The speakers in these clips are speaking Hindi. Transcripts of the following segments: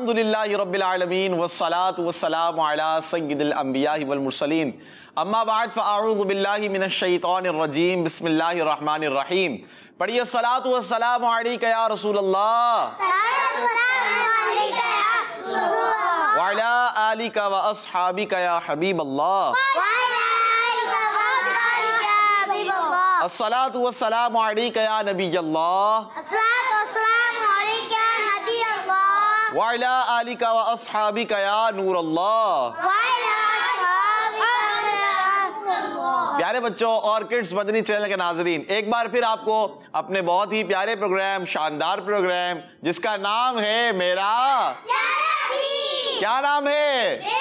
अलहमदिल्ला रबालमीन वसलात वसलाम सैदम्बियामरसलिन अम्माबाद फ़ाउज़बिल्लिमिनशैतरजीम बसमीम पढ़िए सलात वसलाम या रसूल वाला आली का व असहाबी का या हबीब अल्लाह असलात वसलाम या नबी अल्लाह प्यारे बच्चों और किड्स मदनी चैनल के नाजरीन एक बार फिर आपको अपने बहुत ही प्यारे प्रोग्राम शानदार प्रोग्राम जिसका नाम है मेरा क्या नाम है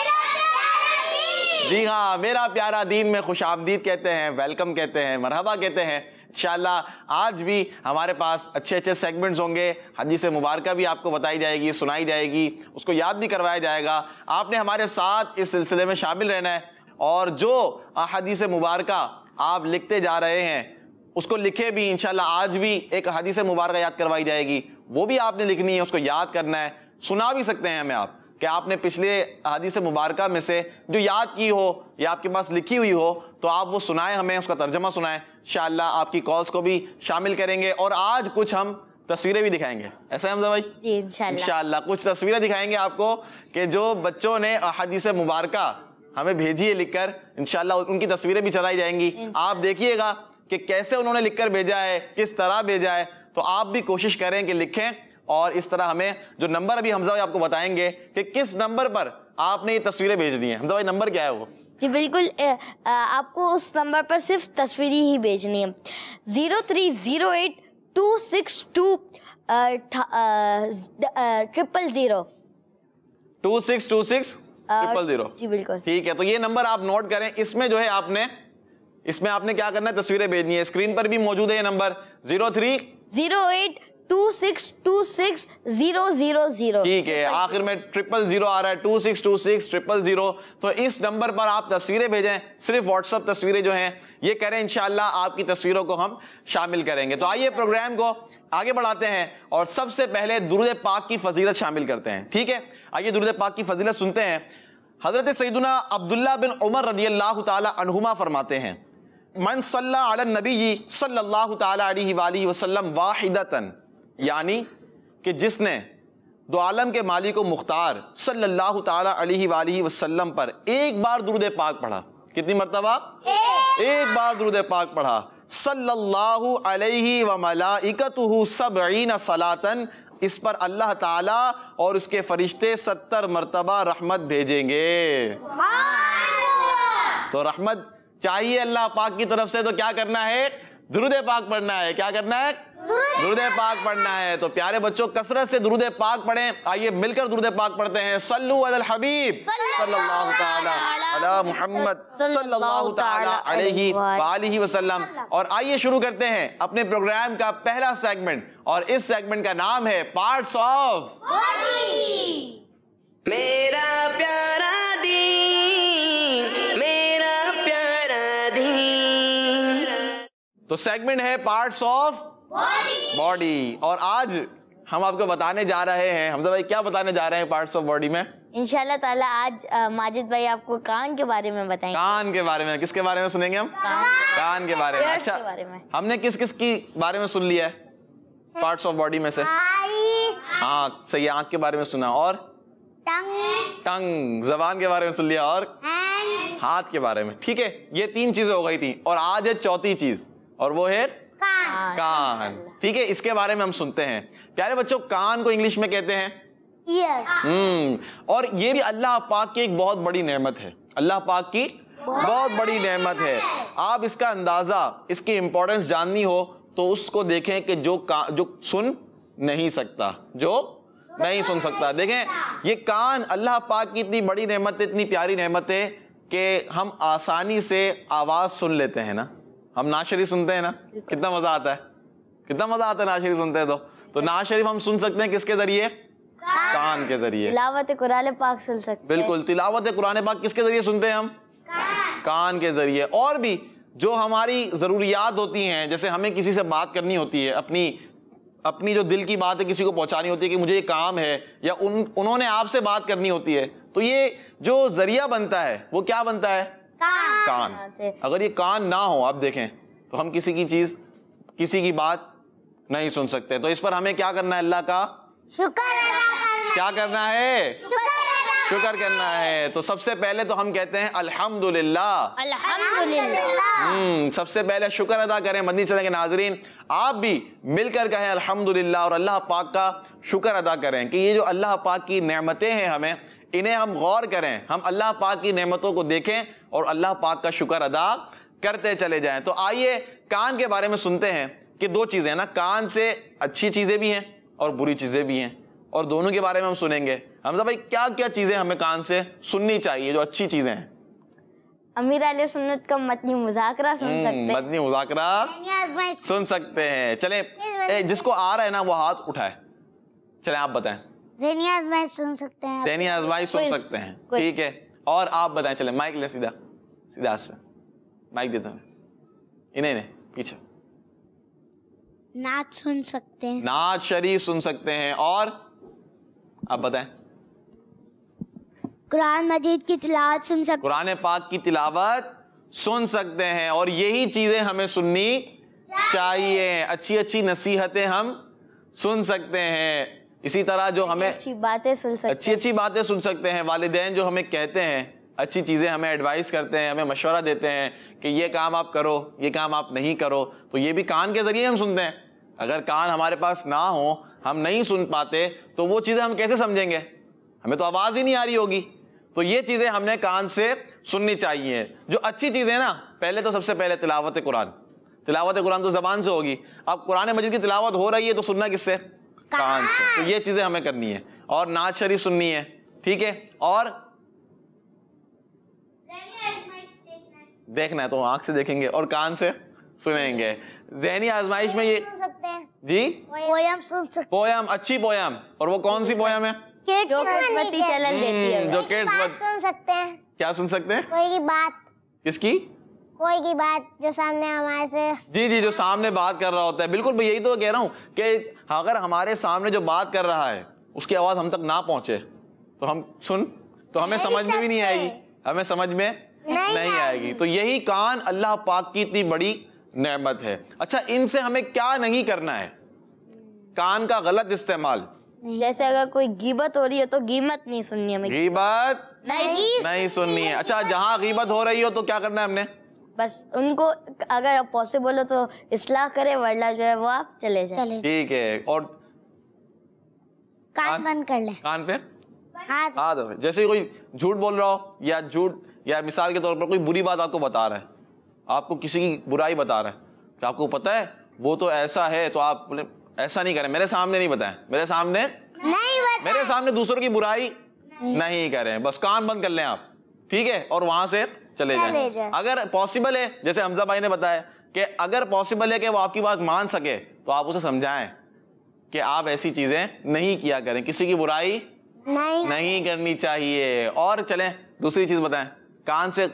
जी हाँ मेरा प्यारा दीन में खुश आमदीद कहते हैं वेलकम कहते हैं मरहबा कहते हैं इन आज भी हमारे पास अच्छे अच्छे सेगमेंट्स होंगे हदीस मुबारक भी आपको बताई जाएगी सुनाई जाएगी उसको याद भी करवाया जाएगा आपने हमारे साथ इस सिलसिले में शामिल रहना है और जो से मुबारक आप लिखते जा रहे हैं उसको लिखे भी इनशाला आज भी एक हदीस मुबारक याद करवाई जाएगी वो भी आपने लिखनी है उसको याद करना है सुना भी सकते हैं हमें आप कि आपने पिछले हदीस मुबारक में से जो याद की हो या आपके पास लिखी हुई हो तो आप वो सुनाएं हमें उसका तर्जमा सुनाएं इन आपकी कॉल्स को भी शामिल करेंगे और आज कुछ हम तस्वीरें भी दिखाएंगे ऐसा हमजा भाई इंशाल्लाह कुछ तस्वीरें दिखाएंगे आपको कि जो बच्चों ने हदीस मुबारक हमें भेजी है लिखकर इनशाला उनकी तस्वीरें भी चलाई जाएंगी आप देखिएगा कि कैसे उन्होंने लिखकर भेजा है किस तरह भेजा है तो आप भी कोशिश करें कि लिखें और इस तरह हमें जो नंबर अभी हमजा भाई आपको बताएंगे कि किस नंबर पर आपने ये तस्वीरें भेज दी हैं हमजा भाई नंबर क्या है वो जी बिल्कुल ए, आ, आपको उस नंबर पर सिर्फ तस्वीरें ही भेजनी है zero three zero eight two six two triple zero two six two six triple zero जी बिल्कुल ठीक है तो ये नंबर आप नोट करें इसमें जो है आपने इसमें आपने क्या करना है तस्वीरें भेजनी है स्क्रीन पर भी मौजूद है ये number zero three zero eight two six two six zero zero zero ठीक है आखिर में ट्रिपल जीरो आ रहा है two six two six triple zero तो इस नंबर पर आप तस्वीरें भेजें सिर्फ व्हाट्सअप तस्वीरें जो हैं ये करें रहे आपकी तस्वीरों को हम शामिल करेंगे तो आइए प्रोग्राम को आगे बढ़ाते हैं और सबसे पहले दुरुद पाक की फजीलत शामिल करते हैं ठीक है आइए दुरुद पाक की फजीलत सुनते हैं हजरत सईदना अब्दुल्ला बिन उमर रदी अल्लाह तहुमा फरमाते हैं मन सल्ला नबी सल्लल्लाहु अलैहि वसल्लम वाहिदतन यानी कि जिसने दो आलम के मालिक को मुख्तार सल्लल्लाहु अलैहि वसल्लम पर एक बार दुरुद पाक पढ़ा कितनी मरतबा एक, बार दुरुद पाक पढ़ा सल्लल्लाहु अलैहि व सबईन सलातन इस पर अल्लाह ताला और उसके फरिश्ते सत्तर मरतबा रहमत भेजेंगे तो रहमत चाहिए अल्लाह पाक की तरफ से तो क्या करना है दुरुद पाक पढ़ना है क्या करना है दुरुदे पाक पढ़ना है तो प्यारे बच्चों कसरत से दुरुदे पाक पढ़े आइए मिलकर दुरुदे पाक पढ़ते हैं सल्लू अल हबीब मोहम्मद सल्लल्लाहु वसल्लम और आइए शुरू करते हैं अपने प्रोग्राम का पहला सेगमेंट और इस सेगमेंट का नाम है पार्ट्स ऑफ मेरा प्यारा दी दी मेरा प्यारा तो सेगमेंट है पार्ट्स ऑफ बॉडी और आज हम आपको बताने जा रहे हैं हमजा भाई क्या बताने जा रहे हैं पार्ट्स ऑफ बॉडी में इंशाल्लाह ताला आज माजिद भाई आपको कान के बारे में बताएंगे कान के बारे में किसके बारे में सुनेंगे हम कान, कान के बारे में अच्छा बारे में। हमने किस किस की बारे में सुन लिया है पार्ट्स ऑफ बॉडी में से हाँ सही आँख के बारे में सुना और टंग टंग जबान के बारे में सुन लिया और हाथ के बारे में ठीक है ये तीन चीजें हो गई थी और आज है चौथी चीज और वो है हाँ, कान कान ठीक है इसके बारे में हम सुनते हैं प्यारे बच्चों कान को इंग्लिश में कहते हैं हम्म और ये भी अल्लाह पाक की एक बहुत बड़ी नेमत है अल्लाह पाक की बहुत, बड़ी नेमत है आप इसका अंदाजा इसकी इंपॉर्टेंस जाननी हो तो उसको देखें कि जो का जो सुन नहीं सकता जो नहीं सुन सकता देखें ये कान अल्लाह पाक की इतनी बड़ी नेमत है इतनी प्यारी नेमत है कि हम आसानी से आवाज़ सुन लेते हैं ना हम नाज शरीफ सुनते हैं ना कितना मजा आता है कितना मजा आता है नाज शरीफ सुनते हैं तो तो नाज शरीफ हम सुन सकते हैं किसके जरिए कान के जरिए तिलावत कुरान पाक सुन सकते बिल्कुल तिलावत कुरान पाक किसके जरिए सुनते हैं हम कान के जरिए और भी जो हमारी ज़रूरियात होती हैं जैसे हमें किसी से बात करनी होती है अपनी अपनी जो दिल की बात है किसी को पहुंचानी होती है कि मुझे ये काम है या उन उन्होंने आपसे बात करनी होती है तो ये जो ज़रिया बनता है वो क्या बनता है कान हाँ, अगर ये कान ना हो आप देखें तो हम किसी की चीज किसी की बात नहीं सुन सकते तो इस पर हमें क्या करना है अल्लाह का शुक्र क्या करना है शुक्र करना है तो सबसे पहले तो हम कहते हैं अल्हम्दुलिल्लाह अल्हम्दुलिल्लाह हम्म, सबसे पहले शुक्र अदा करें मदनी चले के नाजरीन आप भी मिलकर कहें अल्हम्दुलिल्लाह और अल्लाह पाक का शुक्र अदा करें कि ये जो अल्लाह पाक की नेमतें हैं हमें इन्हें हम गौर करें हम अल्लाह पाक की नेमतों को देखें और अल्लाह पाक का शुक्र अदा करते चले जाएं तो आइए कान के बारे में सुनते हैं कि दो चीज़ें ना कान से अच्छी चीज़ें भी हैं और बुरी चीज़ें भी हैं और दोनों के बारे में हम सुनेंगे हमजा भाई क्या क्या चीज़ें हमें कान से सुननी चाहिए जो अच्छी चीज़ें हैं अमीर अली सुन्नत का मतनी मुजाकरा हम्म, सुन सकते हैं मतनी मुजाकरा सुन सकते हैं चले ए, जिसको आ रहा है ना वो हाथ उठाए चले आप बताएं आजमाई सुन सकते हैं सुन सकते हैं ठीक है और आप बताए चले माइक ले सीधा सीधा से माइक देता हूँ इन्हें इन्हें पीछे नाच सुन सकते हैं नाच शरीफ सुन सकते हैं और आप बताएं कुरान मजीद की तिलावत सुन सकते कुरान पाक की तिलावत सुन सकते हैं और यही चीजें हमें सुननी चाहिए अच्छी अच्छी नसीहतें हम सुन सकते हैं इसी तरह जो हमें अच्छी बातें सुन सकते अच्छी अच्छी बातें सुन सकते हैं वालदेन जो हमें कहते हैं अच्छी चीज़ें हमें एडवाइस करते हैं हमें मशवरा देते हैं कि ये काम आप करो ये काम आप नहीं करो तो ये भी कान के ज़रिए हम सुनते हैं अगर कान हमारे पास ना हो हम नहीं सुन पाते तो वो चीज़ें हम कैसे समझेंगे हमें तो आवाज़ ही नहीं आ रही होगी तो ये चीज़ें हमने कान से सुननी चाहिए जो अच्छी चीज़ें ना पहले तो सबसे पहले तिलावत कुरान तिलावत कुरान तो ज़बान से होगी अब कुरान मजिद की तिलावत हो रही है तो सुनना किससे कान से तो ये चीजें हमें करनी है और नाच शरीफ सुननी है ठीक है और देखना है तो आंख से देखेंगे और कान से सुनेंगे जहनी आजमाइश में ये सकते हैं जी पोयम सुन सकते पोयम अच्छी पोयम और वो कौन सी पोयम है जो किड्स हम्म, सुन सकते हैं क्या सुन सकते हैं कोई की बात किसकी कोई की बात जो सामने हमारे से जी जी जो सामने बात कर रहा होता है बिल्कुल यही तो कह रहा हूँ कि अगर हमारे सामने जो बात कर रहा है उसकी आवाज हम तक ना पहुंचे तो हम सुन तो हमें समझ में भी नहीं आएगी हमें समझ में नहीं, नहीं आएगी तो यही कान अल्लाह पाक की इतनी बड़ी नेमत है अच्छा इनसे हमें क्या नहीं करना है कान का गलत इस्तेमाल जैसे अगर कोई गीबत हो रही हो तो गीमत नहीं सुननी हमें गीबत नहीं नहीं सुननी है अच्छा जहाँ गीबत हो रही हो तो क्या करना है हमने बस उनको अगर पॉसिबल हो तो इसलाह करें वरना जो है वो आप चले जाए ठीक है और कान बंद कर ले कान पे हाथ जैसे कोई झूठ बोल रहा हो या झूठ या मिसाल के तौर पर कोई बुरी बात आपको बता रहा है आपको किसी की बुराई बता रहा है कि तो आपको पता है वो तो ऐसा है तो आप ऐसा नहीं करें मेरे सामने नहीं बताएं मेरे सामने नहीं बताएं। मेरे सामने दूसरों की बुराई नहीं, नहीं करें बस कान बंद कर लें आप ठीक है और वहां से चले जाए अगर पॉसिबल है जैसे हमजा भाई ने बताया कि अगर पॉसिबल है कि वो आपकी बात मान सके तो आप उसे समझाएं कि आप ऐसी चीजें नहीं किया करें किसी की बुराई नहीं नहीं करनी चाहिए और चलें दूसरी चीज बताएं कान से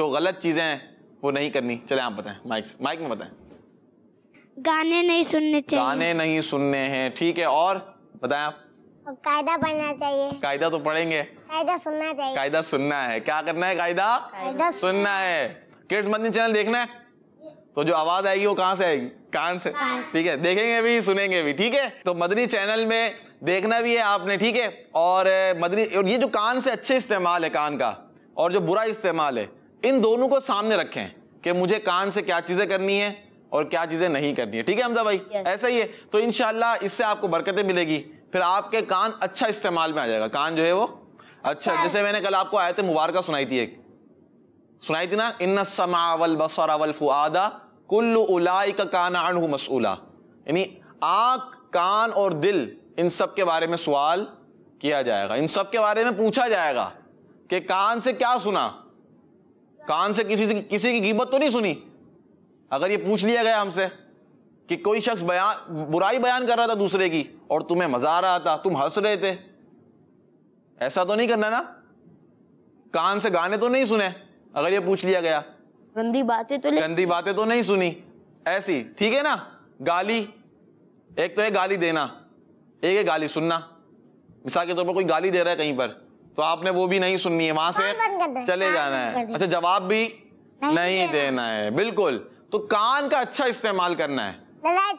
जो गलत चीजें हैं वो नहीं करनी चले आप बताएं माइक माइक में बताएं गाने नहीं सुनने चाहिए गाने नहीं सुनने हैं ठीक है और बताएं आप कायदा पढ़ना चाहिए कायदा तो पढ़ेंगे कायदा सुनना चाहिए कायदा सुनना है क्या करना है कायदा कायदा सुनना है किड्स मंदिर चैनल देखना है तो जो आवाज आएगी वो कहाँ से आएगी कान से ठीक है देखेंगे भी सुनेंगे भी ठीक है तो मदनी चैनल में देखना भी है आपने ठीक है और मदनी और ये जो कान से अच्छे इस्तेमाल है कान का और जो बुरा इस्तेमाल है इन दोनों को सामने रखें कि मुझे कान से क्या चीज़ें करनी है और क्या चीज़ें नहीं करनी है ठीक है हमदा भाई ऐसा ही है तो इनशाला इससे आपको बरकतें मिलेगी फिर आपके कान अच्छा इस्तेमाल में आ जाएगा कान जो है वो अच्छा जैसे मैंने कल आपको आयत मुबारक सुनाई थी एक सुनाई थी ना इन समावल बसरावल फुआदा कुल्लु उलाई का कान अणु मसूला यानी आँख कान और दिल इन सब के बारे में सवाल किया जाएगा इन सब के बारे में पूछा जाएगा कि कान से क्या सुना कान से किसी से किसी की गिबत तो नहीं सुनी अगर ये पूछ लिया गया हमसे कि कोई शख्स बयान बुराई बयान कर रहा था दूसरे की और तुम्हें मज़ा आ रहा था तुम हंस रहे थे ऐसा तो नहीं करना ना कान से गाने तो नहीं सुने अगर ये पूछ लिया गया गंदी बातें तो गंदी बातें तो नहीं सुनी ऐसी ठीक है ना गाली एक तो है गाली देना एक है गाली सुनना मिसाल के तौर पर कोई गाली दे रहा है कहीं पर तो आपने वो भी नहीं सुननी है वहां से चले जाना है अच्छा जवाब भी नहीं, देना, है बिल्कुल तो कान का अच्छा इस्तेमाल करना है लड़ाई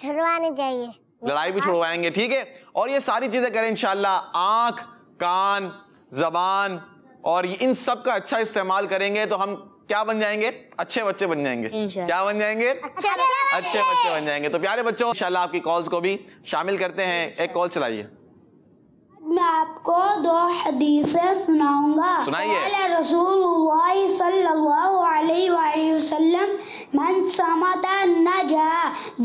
छुड़वानी चाहिए लड़ाई भी हाँ। छुड़वाएंगे ठीक है और ये सारी चीजें करें इंशाल्लाह आंख कान जबान और इन सब का अच्छा इस्तेमाल करेंगे तो हम क्या बन जाएंगे अच्छे बच्चे बन जाएंगे क्या बन जाएंगे अच्छे बच्चे बन जाएंगे तो प्यारे बच्चों इंशाल्लाह आपकी कॉल्स को भी शामिल करते हैं एक कॉल चलाइए मैं आपको दो हदीसें सुनाऊंगा सुनाइए रसूल सल्लल्लाहु अलैहि वसल्लम मन समाता न जा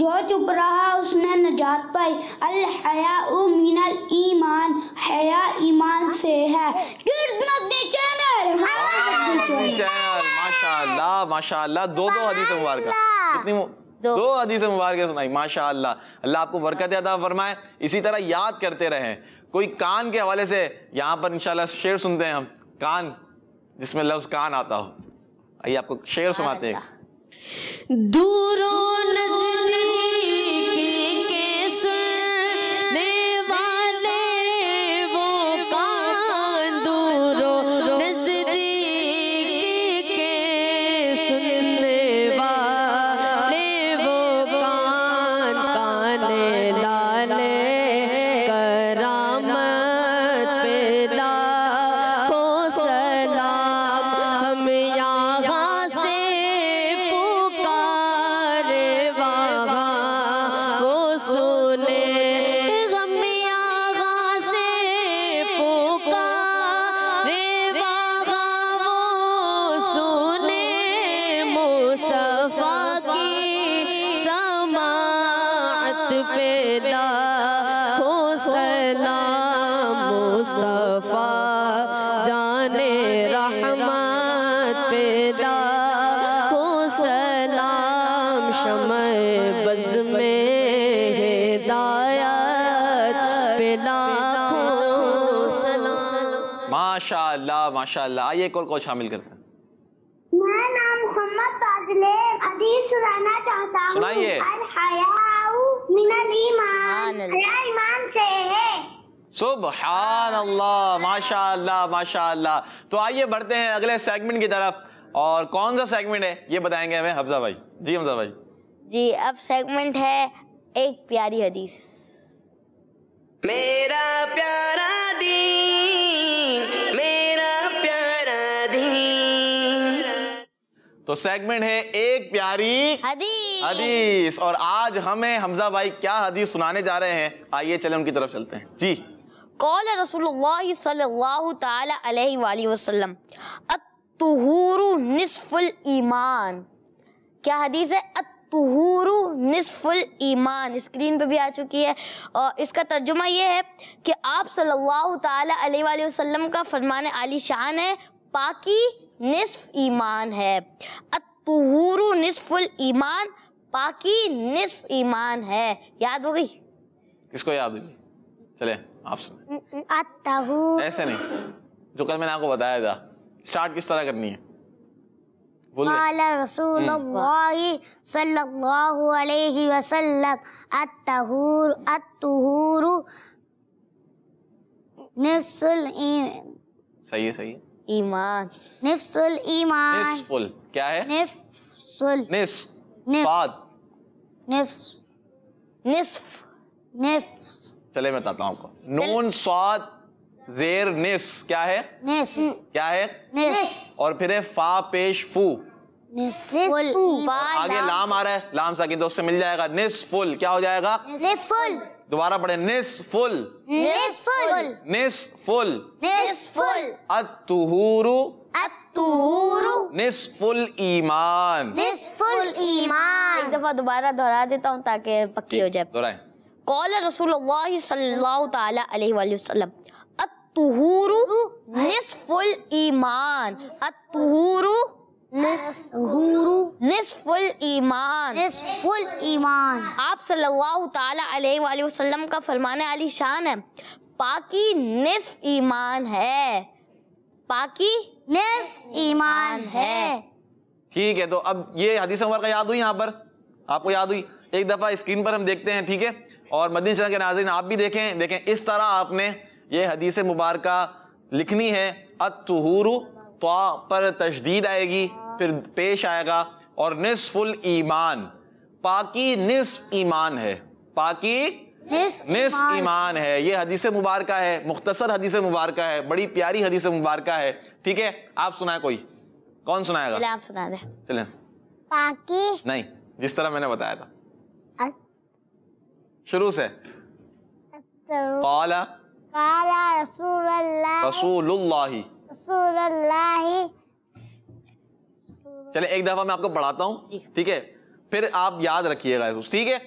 जो चुप रहा उसने नजात पाई अल हया मिनल ईमान हया ईमान से है माशाल्लाह माशाल्लाह दो दो हदीस मुबारक कितनी दो, हदीस मुबारक सुनाई माशाल्लाह अल्लाह आपको बरकत अदा फरमाए इसी तरह याद करते रहें कोई कान के हवाले से यहाँ पर इंशाल्लाह शेर सुनते हैं हम कान जिसमें लफ्ज कान आता हो आइए आपको शेर सुनाते हैं दूरों नजरी पैदा हो सलाम मुस्तफ़ा जाने रहमत पैदा हो सलाम बज में हिदायत पैदा माशा माशा आइए एक और को शामिल करते हैं मैं नाम मोहम्मद चाहता सुनाइए सुबहान अल्लाह माशा माशा तो आइए बढ़ते हैं अगले सेगमेंट की तरफ और कौन सा सेगमेंट है ये बताएंगे हमें हफ्जा भाई जी हफ्जा भाई जी अब सेगमेंट है एक प्यारी हदीस मेरा प्यारा दी तो सेगमेंट है एक प्यारी हदीस हदीस और आज हमें हमजा भाई क्या हदीस सुनाने जा रहे हैं आइए चले उनकी तरफ चलते हैं जी कौल रसूलुल्लाह निसफुल ईमान क्या हदीस है तुहूरु निसफुल ईमान स्क्रीन पे भी आ चुकी है और इसका तर्जुमा यह है कि आप सल्लल्लाहु ताला अलैहि वसल्लम का फरमान आली शान है पाकी निसफ ईमान है अतहूरु निसफुल ईमान पाकि निसफ ईमान है याद हो गई किसको याद हुई चले आप सुन ऐसे नहीं जो कल मैंने आपको बताया था स्टार्ट किस तरह करनी है सही है सही है ईमान निफ्सुल ईमान निस्फुल क्या है निफ्सुल निस फाद निफ्स निस्फ निफ्स चले मैं बताता हूँ आपको नून स्वाद जेर निस क्या है निस क्या है निस और फिर है फा पेश फू निस्फुल आगे लाम आ रहा है लाम साकी दोस्त से मिल जाएगा निस्फुल क्या हो जाएगा निस्फुल दोबारा पढ़े निस्फुल निस्फुल निस्फुल निस्फुल अतुहुरु अतुहुरु निस्फुल ईमान निस्फुल ईमान एक दफा दोबारा दोहरा देता हूँ ताकि पक्की हो जाए दोहराए कौल रसूल सल्लल्लाहु ताला अलैहि वसल्लम अतुहुरु निस्फुल ईमान अतुहुरु निसफुल ईमान निसफुल ईमान आप सल्लल्लाहु ताला अलैहि वसल्लम का फरमाने वाली शान है पाकी निसफ ईमान है पाकी निसफ ईमान है ठीक है तो अब ये हदीस उमर का याद हुई यहाँ पर आपको याद हुई एक दफ़ा स्क्रीन पर हम देखते हैं ठीक है और मदीन शहर के नाजरन आप भी देखें देखें इस तरह आपने ये हदीस मुबारक लिखनी है अतहूर तो पर तशदीद आएगी फिर पेश आएगा और निसफुल ईमान पाकि निसफ ईमान है पाकि निस ईमान है ये हदीस मुबारक है मुख्तसर हदीस मुबारक है बड़ी प्यारी हदीस मुबारक है ठीक है आप सुनाए कोई कौन सुनाएगा चले आप सुना चले पाकी नहीं जिस तरह मैंने बताया था शुरू से काला रसूलुल्लाह चले एक दफा मैं आपको पढ़ाता हूँ ठीक है फिर आप याद रखिएगा ठीक है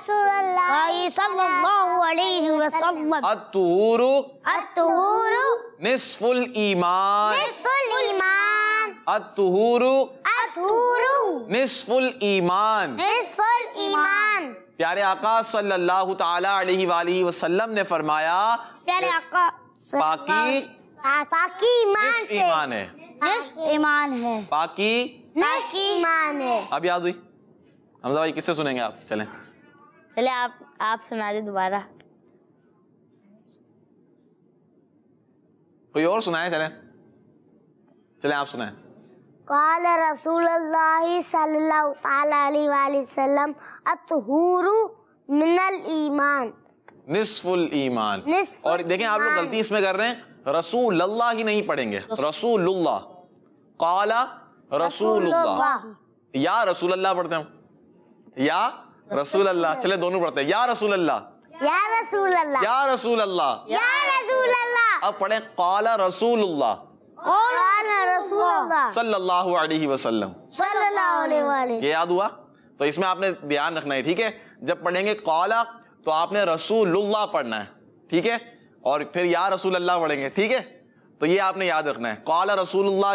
صلى الله عليه وسلم الطهور الطهور نصف الايمان ईमान الايمان الطهور الطهور نصف الايمان نصف الايمان प्यारे आका सल्लल्लाहु तआला अलैहि वसल्लम ने फरमाया प्यारे आका पाकी पाकी ईमान से ईमान है ईमान है पाकी पाकी ईमान है अब याद हुई हमजा भाई किससे सुनेंगे आप चलें चले आप आप सुना दे दोबारा कोई और सुनाए चले चले आप सुनाए الله صلى الله عليه وسلم اطهروا من ईमान निसफुल ईमान और देखें आप लोग गलती इसमें कर रहे हैं रसूल अल्लाह ही नहीं पढ़ेंगे रसूलुल्लाह काला रसूलुल्लाह या रसूल अल्लाह पढ़ते हैं या रसूल अल्लाह चले दोनों पढ़ते हैं या रसूल अल्लाह या रसूल अल्लाह या रसूल अल्लाह या रसूल अल्लाह अब पढ़े काला रसूल सल्लल्लाहु अलैहि वसल्लम सल्लल्लाहु अलैहि वसल्लम ये याद हुआ तो इसमें आपने ध्यान रखना है ठीक है जब पढ़ेंगे काला तो आपने रसूलुल्लाह पढ़ना है ठीक है और फिर या रसूल अल्लाह पढ़ेंगे ठीक है तो ये आपने याद रखना है कौला रसूलुल्लाह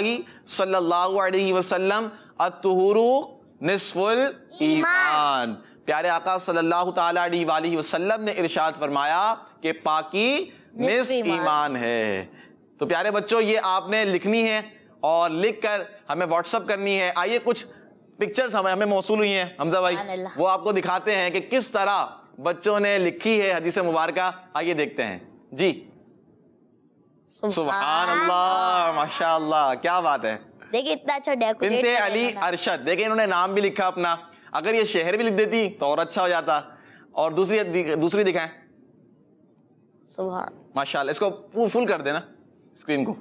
सल्लल्लाहु अलैहि वसल्लम अतहुरु निसफुल ईमान प्यारे आका सल्लल्लाहु ताला अलैहि वसल्लम ने इरशाद फरमाया कि पाकी निस ईमान है तो प्यारे बच्चों ये आपने लिखनी है और लिख कर हमें व्हाट्सअप करनी है आइए कुछ पिक्चर्स हमें हमें मौसू हुई हैं हमजा भाई वो आपको दिखाते हैं कि किस तरह बच्चों ने लिखी है हदीस मुबारक आइए देखते हैं जी सुबहान अल्लाह माशाल्लाह क्या बात है देखिए इतना अच्छा डेकोरेट अली अरशद देखिए इन्होंने नाम भी लिखा अपना अगर ये शहर भी लिख देती तो और अच्छा हो जाता और दूसरी दूसरी दिखाएं सुबहान माशाल्लाह इसको फुल कर देना स्क्रीन को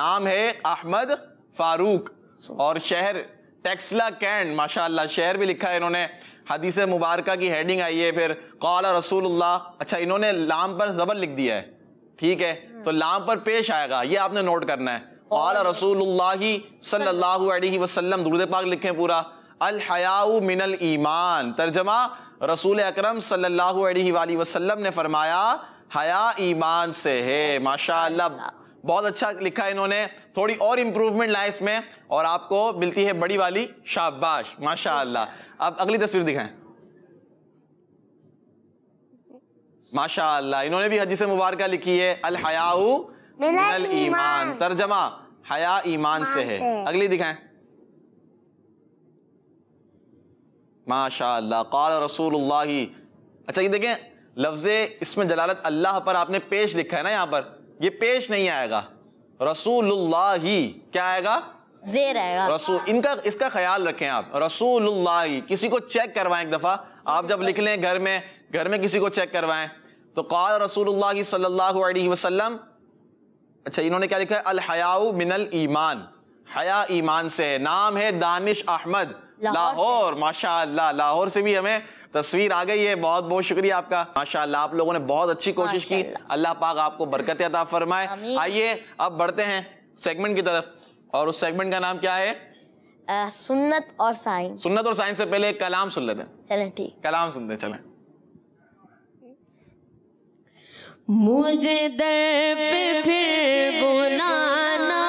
नाम है अहमद फारूक और शहर टेक्सला कैंड माशाल्लाह शहर भी लिखा है इन्होंने हदीस मुबारक की हेडिंग आई है फिर कौला रसूलुल्लाह अच्छा इन्होंने लाम पर ज़बर लिख दिया है ठीक है तो लाम पर पेश आएगा ये आपने नोट करना है कौला रसूलुल्लाह सल्लल्लाहु दूर पाक लिखे पूरा अल हयाउ मिनल ईमान तर्जमा रसूल अक्रम सल्लल्लाहु अलैहि ने फरमाया हया ईमान से है माशा बहुत अच्छा लिखा है इन्होंने थोड़ी और इम्प्रूवमेंट लाए इसमें और आपको मिलती है बड़ी वाली शाबाश माशा अब अगली तस्वीर दिखाएं माशा इन्होंने भी हदीस मुबारक लिखी है अल हयाउ मिनल ईमान तर्जमा हया ईमान से है अगली दिखाएं माशा काल रसूल अच्छा ये देखें लफ्ज़ इसमें जलालत अल्लाह पर आपने पेश लिखा है ना यहाँ पर ये पेश नहीं आएगा रसूलुल्लाह ही क्या आएगा जेर आएगा रसूल इनका इसका ख्याल रखें आप रसूलुल्लाह किसी को चेक करवाएं एक दफ़ा आप जब लिख लें घर में घर में किसी को चेक करवाएं तो कौल रसूल सल्लल्लाहु अलैहि वसल्लम अच्छा इन्होंने क्या लिखा है हयाऊ मिनल ईमान हया ईमान से नाम है दानिश अहमद लाहौर माशाल्लाह लाहौर से भी हमें तस्वीर आ गई है बहुत बहुत शुक्रिया आपका माशाल्लाह आप लोगों ने बहुत अच्छी कोशिश की अल्लाह पाक आपको बरकत अदा फरमाए आइए अब बढ़ते हैं सेगमेंट की तरफ और उस सेगमेंट का नाम क्या है सुन्नत और साइंस सुन्नत और साइंस से पहले कलाम सुन लेते हैं चलें ठीक कलाम सुनते चलें मुझे दर पे फिर बुलाना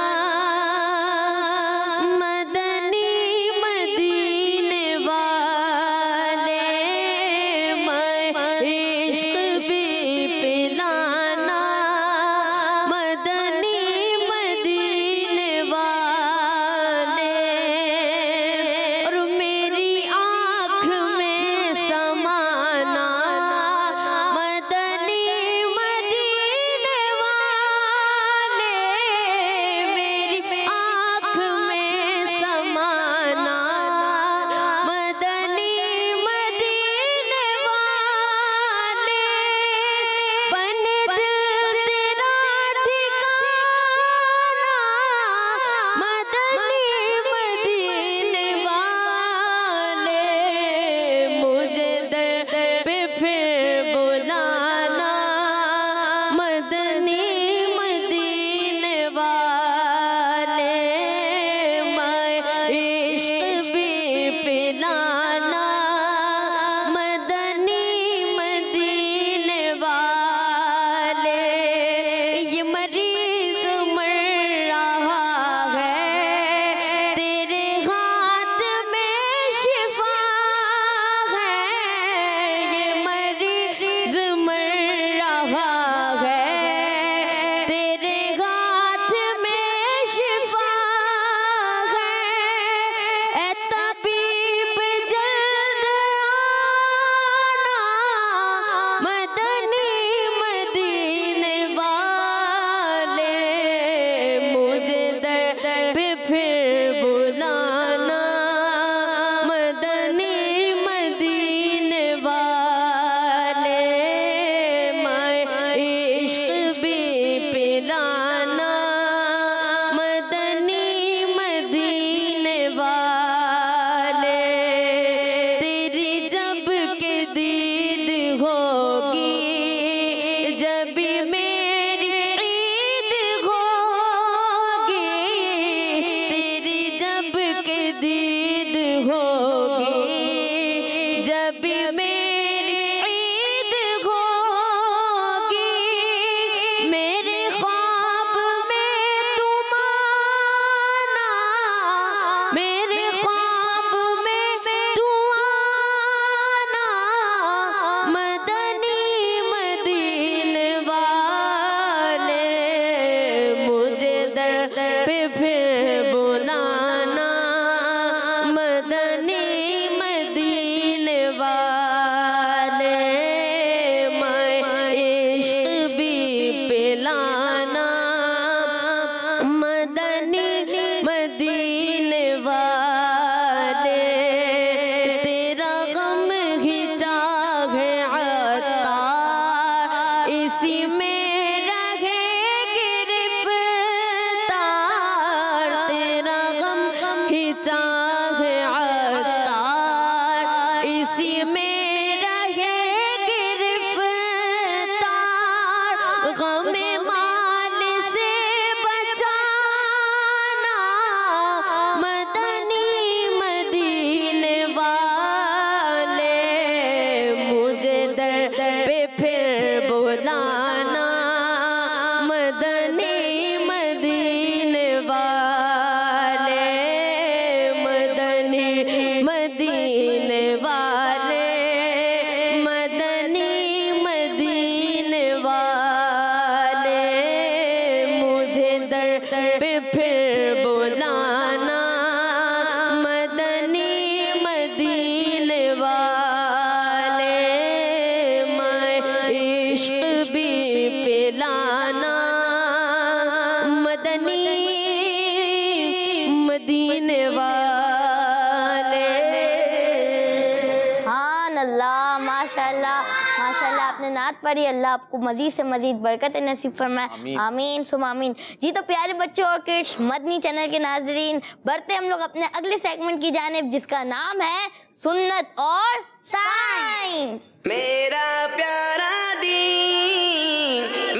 आपको मजीद से मजीद बरकत नसीब फरमाए आमीन सुम आमीन जी तो प्यारे बच्चों और किड्स मदनी चैनल के नाजरीन बढ़ते हम लोग अपने अगले सेगमेंट की जानब जिसका नाम है सुन्नत और साइंस मेरा प्यारा दी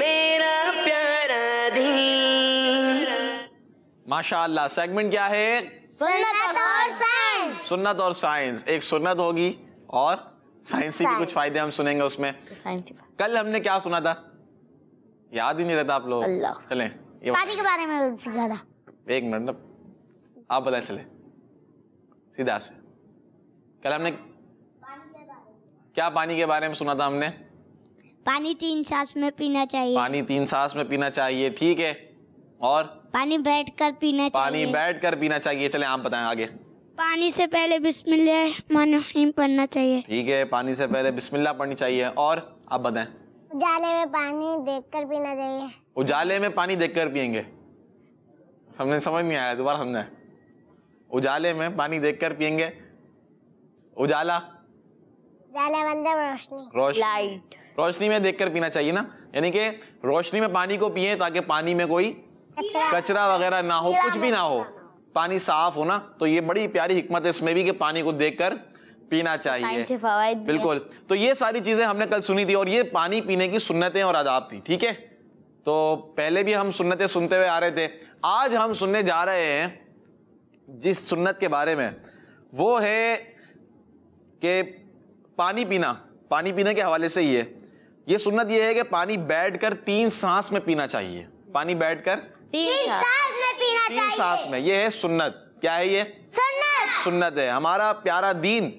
मेरा प्यारा माशाल्लाह सेगमेंट क्या है सुन्नत और साइंस सुन्नत और साइंस एक सुन्नत होगी और साइंस के कुछ फायदे हम सुनेंगे उसमें साइंस कल हमने क्या सुना था याद ही नहीं रहता आप लोग चले पानी के बारे में सीखा था एक मिनट ना मतलब आप बताए चले सीधा से कल हमने क्या पानी के बारे में सुना था हमने पानी तीन सांस में पीना चाहिए पानी तीन सांस में पीना चाहिए ठीक है और पानी बैठ कर पीना पानी चाहिए पानी बैठ कर पीना चाहिए चले आप बताएं आगे पानी से पहले बिस्मिल्लाह पढ़ना चाहिए ठीक है पानी से पहले बिस्मिल्लाह पढ़नी चाहिए और आप बताएं उजाले में पानी देखकर पीना चाहिए उजाले में पानी देखकर पियेंगे समझ समझ नहीं आया दोबारा समझा उजाले में पानी देखकर पियेंगे उजाला उजाला मतलब रोशनी रोशनी लाइट रोशनी में देखकर पीना चाहिए ना यानी कि रोशनी में पानी को पिए ताकि पानी में कोई कचरा वगैरह ना हो कुछ भी ना हो पानी साफ हो ना तो ये बड़ी प्यारी हिकमत है इसमें भी कि पानी को देखकर पीना चाहिए बिल्कुल तो ये सारी चीज़ें हमने कल सुनी थी और ये पानी पीने की सुन्नतें और आदाब थी ठीक है तो पहले भी हम सुन्नतें सुनते हुए आ रहे थे आज हम सुनने जा रहे हैं जिस सुन्नत के बारे में वो है कि पानी पीना पानी पीने के हवाले से ही है ये सुन्नत ये है कि पानी बैठ कर तीन सांस में पीना चाहिए पानी कर तीन सांस में पीना तीन सांस में ये है सुन्नत क्या है ये सुन्नत सुन्नत है हमारा प्यारा दीन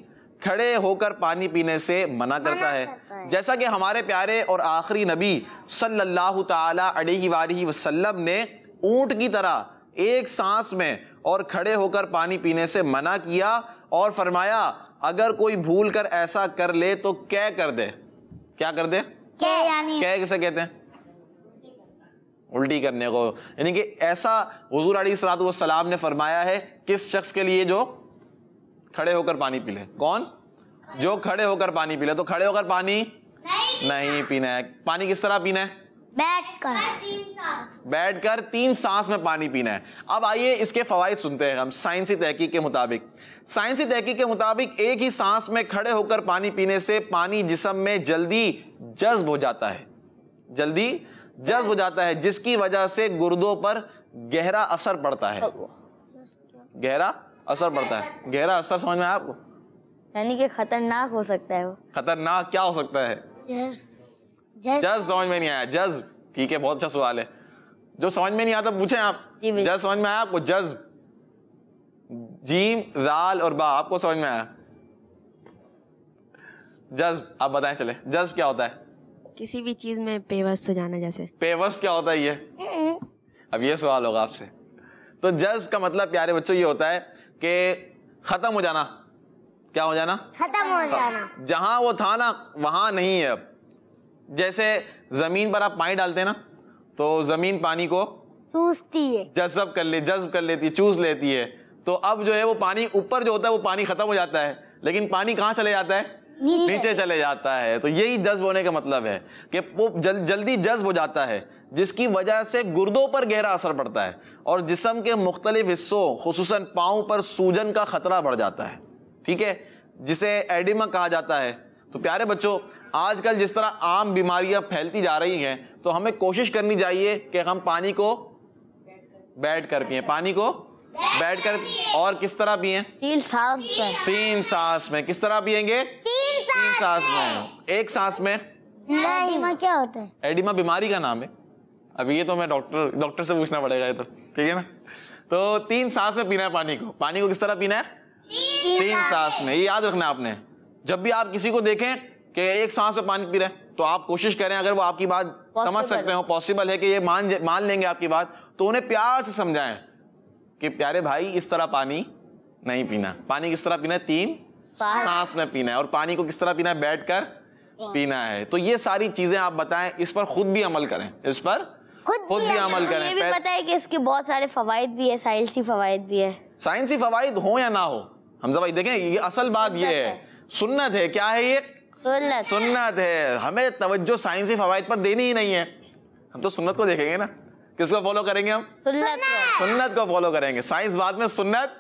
खड़े होकर पानी पीने से मना करता है।, जैसा कि हमारे प्यारे और आखिरी नबी सल्लल्लाहु अलैहि वसल्लम ने ऊंट की तरह एक सांस में और खड़े होकर पानी पीने से मना किया और फरमाया अगर कोई भूल कर ऐसा कर ले तो क्या कर दे क्या कर दे क्या किसे कहते हैं उल्टी करने को यानी कि ऐसा हजूर सलाम ने फरमाया है किस शख्स के लिए जो खड़े होकर पानी पी ले कौन जो खड़े होकर पानी पी ले तो खड़े होकर पानी नहीं, पीना है पानी किस तरह पीना है बैठकर बैठकर तीन सांस में पानी पीना है अब आइए इसके फवायद सुनते हैं हम साइंसी तहकीक के मुताबिक साइंसी तहकीक के मुताबिक एक ही सांस में खड़े होकर पानी पीने से पानी जिसम में जल्दी जज्ब हो जाता है जल्दी जज्ब हो जाता है जिसकी वजह से गुर्दों पर गहरा असर पड़ता है गहरा असर पड़ता है गहरा असर समझ में आपको यानी कि खतरनाक हो सकता है वो खतरनाक क्या हो सकता है जज समझ में नहीं आया जज ठीक है बहुत अच्छा सवाल है जो समझ में नहीं आता पूछे आप जज समझ में आया आपको जज जीम राल और बा आपको समझ में आया जज आप बताएं चले जज क्या होता है किसी भी चीज में पेवस हो तो जाना जैसे पेवस क्या होता है ये हम्म। अब ये सवाल होगा आपसे तो जज का मतलब प्यारे बच्चों ये होता है के खत्म हो जाना क्या हो जाना खत्म हो हाँ। जाना जहां वो था ना वहां नहीं है अब जैसे जमीन पर आप पानी डालते ना तो जमीन पानी को चूसती है जज्ब कर ले जज्ब कर लेती है चूस लेती है तो अब जो है वो पानी ऊपर जो होता है वो पानी खत्म हो जाता है लेकिन पानी कहाँ चले जाता है नीचे, नीचे चले जाता है तो यही जज्ब होने का मतलब है कि वो जल, जल्दी जज्ब हो जाता है जिसकी वजह से गुर्दों पर गहरा असर पड़ता है और जिसम के मुख्तलिफ हिस्सों खसूस पाँव पर सूजन का ख़तरा बढ़ जाता है ठीक है जिसे एडिमा कहा जाता है तो प्यारे बच्चों आजकल जिस तरह आम बीमारियां फैलती जा रही हैं तो हमें कोशिश करनी चाहिए कि हम पानी को बैठ कर पिए पानी को बैठ कर और किस तरह पिए तीन सांस में तीन सांस में किस तरह पियेंगे तीन सांस में एक सांस में एडिमा क्या होता है एडिमा बीमारी का नाम है अब ये तो मैं डॉक्टर डॉक्टर से पूछना पड़ेगा ये तो ठीक है ना तो तीन सांस में पीना है पानी को पानी को किस तरह पीना है तीन, तीन सांस में ये याद रखना आपने जब भी आप किसी को देखें कि एक सांस में पानी पी रहे हैं तो आप कोशिश करें अगर वो आपकी बात समझ सकते हो पॉसिबल है कि ये मान मान लेंगे आपकी बात तो उन्हें प्यार से समझाएं कि प्यारे भाई इस तरह पानी नहीं पीना पानी किस तरह पीना है तीन सांस में पीना है और पानी को किस तरह पीना है बैठ कर पीना है तो ये सारी चीजें आप बताएं इस पर खुद भी अमल करें इस पर खुद खुद भी अमल करें ये भी पता है कि इसके बहुत सारे फवायद भी है साइंसी फवायद भी है साइंसी फवायद हो या ना हो हमजा भाई देखें ये असल बात ये है सुन्नत है क्या है ये सुन्नत सुन्नत है हमें तवज्जो साइंसी फवायद पर देनी ही नहीं है हम तो सुन्नत को देखेंगे ना किसको फॉलो करेंगे हम सुन्नत सुन्नत को फॉलो करेंगे साइंस बाद में सुन्नत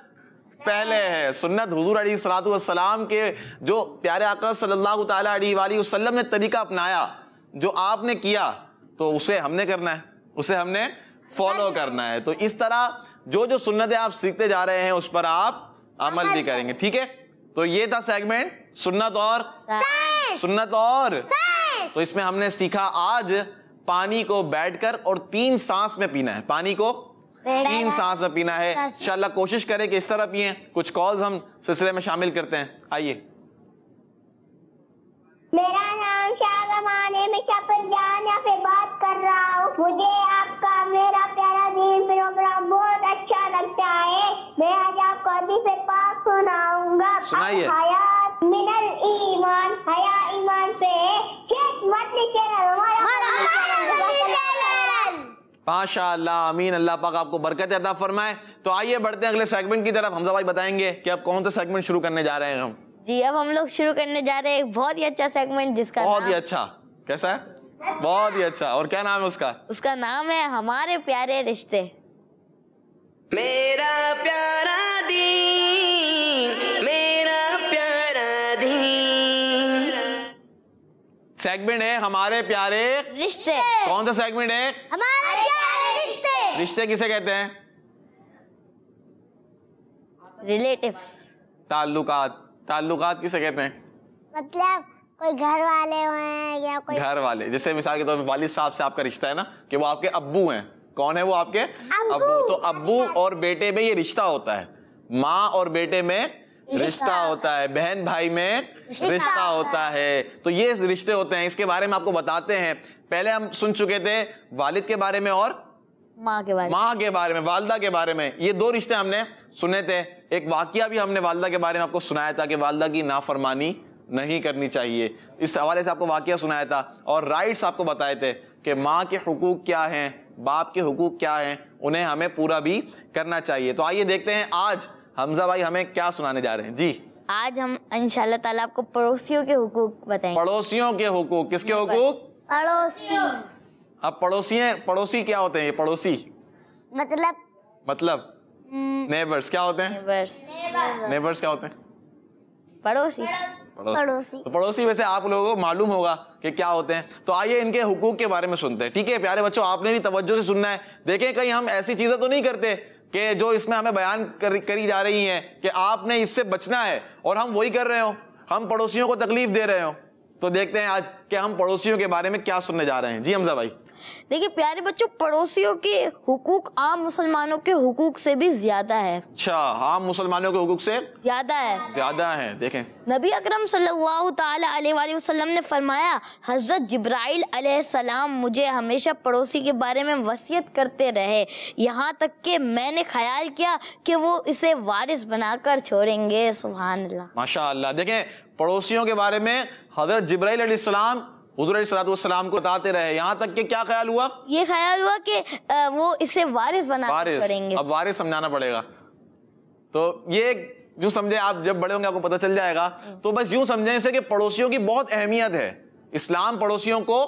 पहले हाँ। है सुन्नत हुजूर अली सलाम के जो प्यारे आका सल्लल्लाहु अलैहि वसल्लम ने तरीका अपनाया जो आपने किया तो उसे हमने करना है उसे हमने फॉलो हाँ हाँ करना है तो इस तरह जो जो सुन्नतें आप सीखते जा रहे हैं उस पर आप अमल भी करेंगे ठीक है तो ये था सेगमेंट सुन्नत और सुन्नत और तो इसमें हमने सीखा आज पानी को बैठकर और तीन सांस में पीना है पानी को तीन सांस में पीना है इंशाल्लाह कोशिश करें कि इस तरह पिए कुछ कॉल्स हम सिलसिले में शामिल करते हैं आइए मेरा हमेशा पर ज्ञान या फिर बात कर रहा हूँ मुझे आपका मेरा प्यारा दिन प्रोग्राम बहुत अच्छा लगता है मैं आज आपको अभी से पास सुनाऊंगा सुनाइए मिनल ईमान हया ईमान से माशाला अमीन अल्लाह पाक आपको बरकत अदा फरमाए तो आइए बढ़ते हैं अगले सेगमेंट की तरफ हमजा भाई बताएंगे कि आप कौन सा सेगमेंट शुरू करने जा रहे हैं हम जी अब हम लोग शुरू करने जा रहे हैं एक बहुत ही अच्छा सेगमेंट जिसका बहुत ही अच्छा कैसा है बहुत ही अच्छा और क्या नाम है उसका उसका नाम है हमारे प्यारे रिश्ते मेरा प्यारा दी मेरा प्यारा दी सेगमेंट है हमारे प्यारे रिश्ते कौन सा सेगमेंट है हमारे प्यारे रिश्ते रिश्ते किसे कहते हैं रिलेटिव्स ताल्लुकात ताल्लुकात किसे कहते हैं मतलब कोई घर वाले हैं या कोई घर वाले जैसे मिसाल के तौर पर वालिद साहब से आपका रिश्ता है ना कि वो आपके अब्बू हैं कौन है वो आपके अब्बू तो अब्बू और बेटे में ये रिश्ता होता है माँ और बेटे में रिश्ता होता है बहन भाई में रिश्ता होता है तो ये रिश्ते होते हैं इसके बारे में आपको बताते हैं पहले हम सुन चुके थे वालिद के बारे में और माँ के बारे में माँ के बारे में वालदा के बारे में ये दो रिश्ते हमने सुने थे एक वाकया भी हमने वालदा के बारे में आपको सुनाया था कि वालदा की नाफरमानी नहीं करनी चाहिए इस हवाले से आपको वाक्य सुनाया था और राइट्स आपको बताए थे कि माँ के हकूक़ क्या हैं बाप के हकूक़ क्या हैं उन्हें हमें पूरा भी करना चाहिए तो आइए देखते हैं आज हमजा भाई हमें क्या सुनाने जा रहे हैं जी आज हम इन ताला आपको पड़ोसियों के हुकूक बताएं पड़ोसियों के हुकूक किसके हुकूक पड़ोसी अब पड़ोसी पड़ोसी क्या होते हैं ये पड़ोसी मतलब मतलब नेबर्स हम्म। क्या होते हैं नेबर्स क्या होते हैं पड़ोसी पड़ोसी तो पड़ोसी वैसे आप लोगों को मालूम होगा कि क्या होते हैं तो आइए इनके हुकूक के बारे में सुनते हैं ठीक है प्यारे बच्चों आपने भी तवज्जो से सुनना है देखें कहीं हम ऐसी चीज़ें तो नहीं करते कि जो इसमें हमें बयान कर, करी जा रही है कि आपने इससे बचना है और हम वही कर रहे हो हम पड़ोसियों को तकलीफ दे रहे हो तो देखते हैं आज कि हम पड़ोसियों के बारे में क्या सुनने जा रहे हैं जी हमजा भाई देखिए प्यारे बच्चों पड़ोसियों के हुकूक आम मुसलमानों के हुकूक से भी ज्यादा है अच्छा आम मुसलमानों के हुकूक से ज्यादा है ज्यादा है देखें नबी अकरम सल्लल्लाहु अलैहि वसल्लम ने फरमाया हजरत जिब्राइल सलाम मुझे हमेशा पड़ोसी के बारे में वसीयत करते रहे यहाँ तक के मैंने ख्याल किया कि वो इसे वारिस बनाकर छोड़ेंगे सुबह माशा देखें पड़ोसियों के बारे में हजरत जिब्राइल हजूर सलाम को बताते रहे यहाँ तक के क्या ख्याल हुआ ये ख्याल हुआ कि वो इसे वारिस बना वारिस अब वारिस समझाना पड़ेगा तो ये जो समझे आप जब बड़े होंगे आपको पता चल जाएगा तो बस यूं समझे इसे कि पड़ोसियों की बहुत अहमियत है इस्लाम पड़ोसियों को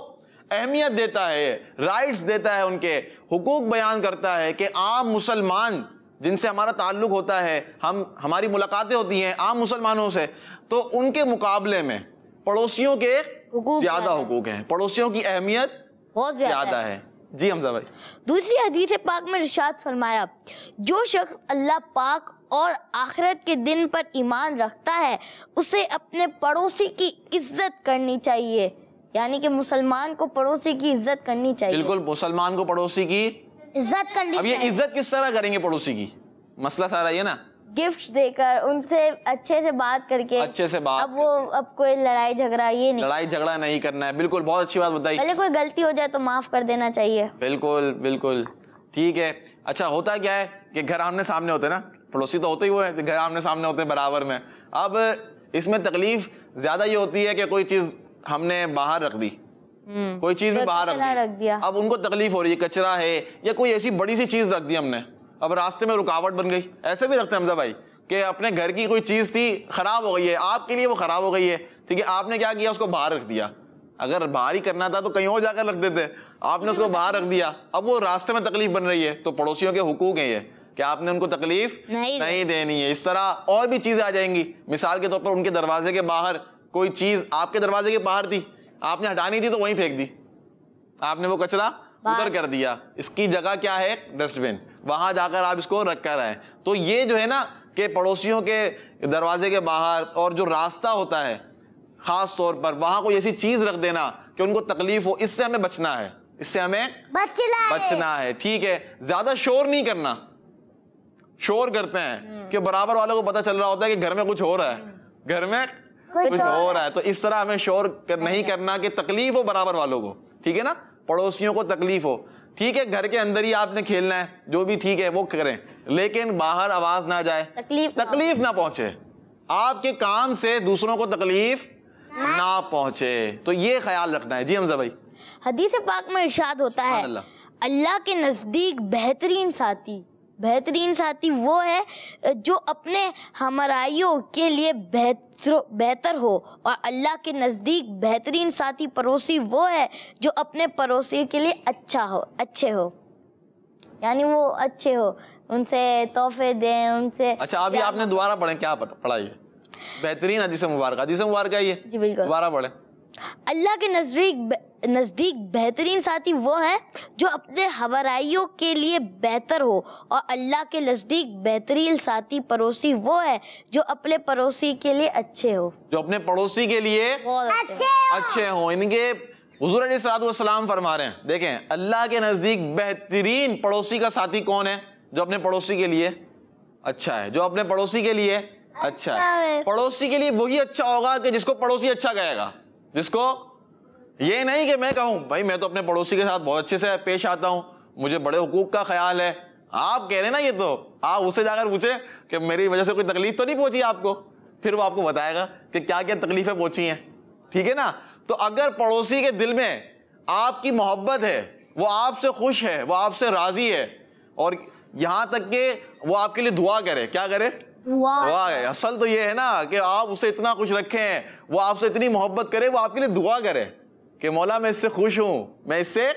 अहमियत देता है राइट्स देता है उनके हुकूक बयान करता है कि आम मुसलमान जिनसे हमारा ताल्लुक होता है हम हमारी मुलाकातें होती हैं आम मुसलमानों से तो उनके मुकाबले में पड़ोसियों के ज्यादा हकूक है पड़ोसियों की अहमियत बहुत ज्यादा है जी हमजा भाई दूसरी हदीस पाक में रिशाद फरमाया जो शख्स अल्लाह पाक और आखिरत के दिन पर ईमान रखता है उसे अपने पड़ोसी की इज्जत करनी चाहिए यानी कि मुसलमान को पड़ोसी की इज्जत करनी चाहिए बिल्कुल मुसलमान को पड़ोसी की इज्जत करनी अब ये इज्जत किस तरह करेंगे पड़ोसी की मसला सारा ये ना गिफ्ट्स देकर उनसे अच्छे से बात करके अच्छे से बात अब वो अब कोई लड़ाई झगड़ा ये नहीं लड़ाई झगड़ा नहीं करना है बिल्कुल बहुत अच्छी बात बताई पहले कोई गलती हो जाए तो माफ कर देना चाहिए बिल्कुल बिल्कुल ठीक है अच्छा होता क्या है कि घर आमने सामने होते ना पड़ोसी तो होते ही वो है घर आमने सामने होते हैं बराबर में अब इसमें तकलीफ ज्यादा ये होती है कि कोई चीज हमने बाहर रख दी हम्म। कोई चीज में बाहर रख दिया अब उनको तकलीफ हो रही है कचरा है या कोई ऐसी बड़ी सी चीज रख दी हमने अब रास्ते में रुकावट बन गई ऐसे भी रखते हैं हमजा भाई कि अपने घर की कोई चीज़ थी ख़राब हो गई है आपके लिए वो ख़राब हो गई है ठीक है आपने क्या किया उसको बाहर रख दिया अगर बाहर ही करना था तो कहीं और जाकर रख देते आपने उसको बाहर रख दिया अब वो रास्ते में तकलीफ बन रही है तो पड़ोसियों के हुकूक हैं ये कि आपने उनको तकलीफ नहीं, नहीं देनी है इस तरह और भी चीज़ें आ जाएंगी मिसाल के तौर पर उनके दरवाजे के बाहर कोई चीज़ आपके दरवाजे के बाहर थी आपने हटानी थी तो वहीं फेंक दी आपने वो कचरा उधर कर दिया इसकी जगह क्या है डस्टबिन वहाँ जाकर आप इसको रख कर आए तो ये जो है ना कि पड़ोसियों के दरवाजे के बाहर और जो रास्ता होता है ख़ास तौर पर वहाँ कोई ऐसी चीज़ रख देना कि उनको तकलीफ हो इससे हमें बचना है इससे हमें बचना बचना है ठीक है ज़्यादा शोर नहीं करना शोर करते हैं हम्म। कि बराबर वालों को पता चल रहा होता है कि घर में कुछ हो रहा है हम्म। घर में कुछ हो रहा है तो इस तरह हमें शोर कर, नहीं करना कि तकलीफ हो बराबर वालों को ठीक है ना पड़ोसियों को तकलीफ हो ठीक है घर के अंदर ही आपने खेलना है जो भी ठीक है वो करें लेकिन बाहर आवाज ना जाए तकलीफ तकलीफ ना पहुंचे आपके काम से दूसरों को तकलीफ ना पहुंचे तो ये ख्याल रखना है जी हमजा भाई हदीस पाक में इर्शाद होता है अल्लाह के नजदीक बेहतरीन साथी बेहतरीन साथी वो है जो अपने हमराइयों के लिए बेहतर बेहतर हो और अल्लाह के नज़दीक बेहतरीन साथी पड़ोसी वो है जो अपने पड़ोसी के लिए अच्छा हो अच्छे हो यानी वो अच्छे हो उनसे तोहफे दें उनसे अच्छा अभी आपने दोबारा पढ़े क्या पढ़ाई बेहतरीन हदीस मुबारक हदीस मुबारक है ये जी बिल्कुल दोबारा पढ़े अल्लाह के नज़दीक नज़दीक बेहतरीन साथी वो है जो अपने हवराइयों के लिए बेहतर हो और अल्लाह के नज़दीक बेहतरीन साथी पड़ोसी वो है जो अपने पड़ोसी के लिए अच्छे हो जो अपने पड़ोसी के लिए अच्छे, अच्छे हो इनके हजूर सलाम फरमा रहे हैं देखें अल्लाह के नज़दीक बेहतरीन पड़ोसी का साथी कौन है जो अपने पड़ोसी के लिए अच्छा है जो अपने पड़ोसी के लिए अच्छा, अच्छा है पड़ोसी के लिए वही अच्छा होगा कि जिसको पड़ोसी अच्छा कहेगा जिसको ये नहीं कि मैं कहूं भाई मैं तो अपने पड़ोसी के साथ बहुत अच्छे से पेश आता हूं मुझे बड़े हुकूक का ख्याल है आप कह रहे ना ये तो आप उसे जाकर पूछे कि मेरी वजह से कोई तकलीफ तो नहीं पहुंची आपको फिर वो आपको बताएगा कि क्या क्या तकलीफें पहुंची हैं ठीक है ना तो अगर पड़ोसी के दिल में आपकी मोहब्बत है वो आपसे खुश है वो आपसे राजी है और यहाँ तक कि वो आपके लिए दुआ करे क्या करे दुआ तो असल तो ये है ना कि आप उसे इतना खुश रखें वो आपसे इतनी मोहब्बत करे वो आपके लिए दुआ करे कि मौला मैं इससे खुश हूँ मैं इससे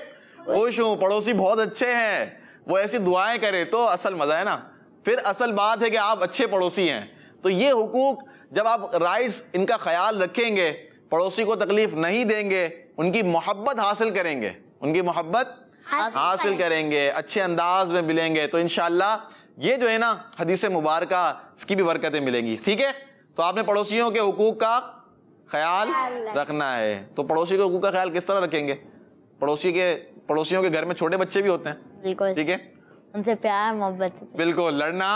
खुश हूँ पड़ोसी बहुत अच्छे हैं वो ऐसी दुआएं करे तो असल मज़ा है ना फिर असल बात है कि आप अच्छे पड़ोसी हैं तो ये हुकूक जब आप राइट्स इनका ख्याल रखेंगे पड़ोसी को तकलीफ नहीं देंगे उनकी मोहब्बत हासिल करेंगे उनकी मोहब्बत हासिल, करेंगे अच्छे अंदाज में मिलेंगे तो इन ये जो है ना हदीस मुबारक इसकी भी बरकतें मिलेंगी ठीक है तो आपने पड़ोसियों के हकूक का ख्याल रखना है तो पड़ोसी के हकूक का ख्याल किस तरह रखेंगे पड़ोसी के पड़ोसियों के घर में छोटे बच्चे भी होते हैं बिल्कुल ठीक है उनसे प्यार मोहब्बत बिल्कुल लड़ना